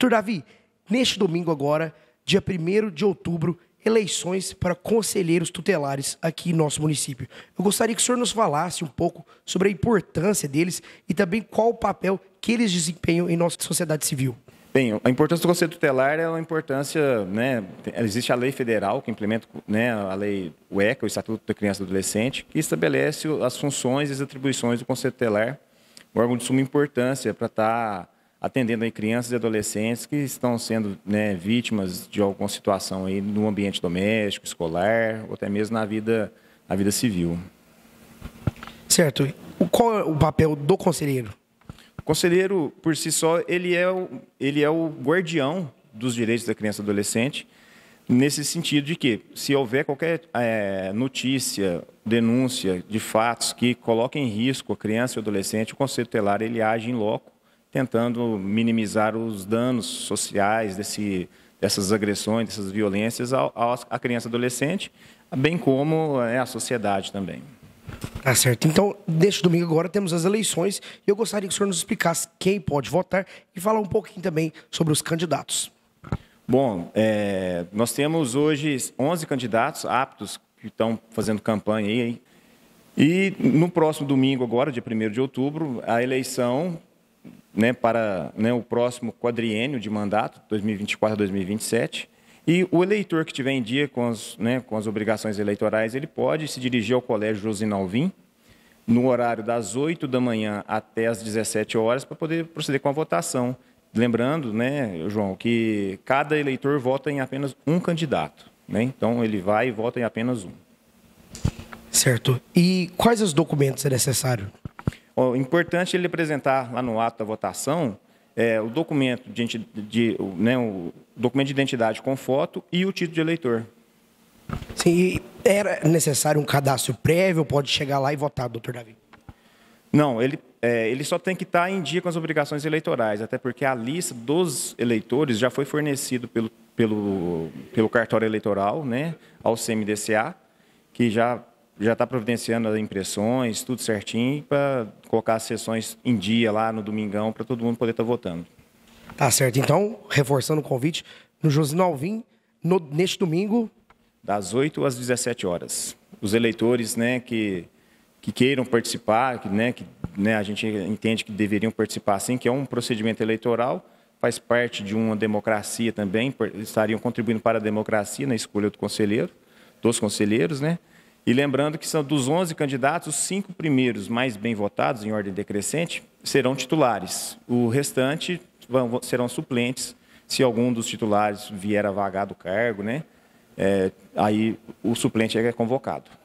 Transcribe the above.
Doutor Davi, neste domingo agora, dia 1 de outubro, eleições para conselheiros tutelares aqui em nosso município. Eu gostaria que o senhor nos falasse um pouco sobre a importância deles e também qual o papel que eles desempenham em nossa sociedade civil. Bem, a importância do Conselho Tutelar é uma importância, né, existe a lei federal que implementa né, a lei UECA, o Estatuto da Criança e do Adolescente, que estabelece as funções e as atribuições do Conselho Tutelar, um órgão de suma importância para estar tá atendendo aí crianças e adolescentes que estão sendo né, vítimas de alguma situação aí no ambiente doméstico, escolar, ou até mesmo na vida, na vida civil. Certo. Qual é o papel do conselheiro? O conselheiro, por si só, ele é o, ele é o guardião dos direitos da criança e adolescente, nesse sentido de que, se houver qualquer é, notícia, denúncia de fatos que coloquem em risco a criança e o adolescente, o conselho tutelar ele age em loco tentando minimizar os danos sociais desse, dessas agressões, dessas violências à criança e adolescente, bem como né, à sociedade também. Tá certo. Então, neste domingo agora temos as eleições e eu gostaria que o senhor nos explicasse quem pode votar e falar um pouquinho também sobre os candidatos. Bom, é, nós temos hoje 11 candidatos aptos que estão fazendo campanha aí. E no próximo domingo, agora, dia 1 de outubro, a eleição né, para né, o próximo quadriênio de mandato, 2024 a 2027. E o eleitor que tiver em dia com as, né, com as obrigações eleitorais, ele pode se dirigir ao Colégio Josinalvim no horário das 8 da manhã até as 17 horas para poder proceder com a votação. Lembrando, né, João, que cada eleitor vota em apenas um candidato. Né? Então, ele vai e vota em apenas um. Certo. E quais os documentos é necessário o importante é ele apresentar lá no ato da votação é, o documento de, de né, o documento de identidade com foto e o título de eleitor. Sim, era necessário um cadastro prévio? Pode chegar lá e votar, doutor Davi? Não, ele, é, ele só tem que estar em dia com as obrigações eleitorais, até porque a lista dos eleitores já foi fornecida pelo, pelo, pelo cartório eleitoral né, ao CMDCA, que já já está providenciando as impressões, tudo certinho, para colocar as sessões em dia lá no domingão, para todo mundo poder estar tá votando. Tá certo. Então, reforçando o convite, no Josino Alvim, no, neste domingo. Das 8 às 17 horas. Os eleitores né, que, que queiram participar, que, né, que né, a gente entende que deveriam participar sim, que é um procedimento eleitoral, faz parte de uma democracia também, estariam contribuindo para a democracia na escolha do conselheiro, dos conselheiros, né? E lembrando que são dos 11 candidatos, os cinco primeiros mais bem votados, em ordem decrescente, serão titulares. O restante vão, serão suplentes, se algum dos titulares vier a vagar do cargo, né? É, aí o suplente é convocado.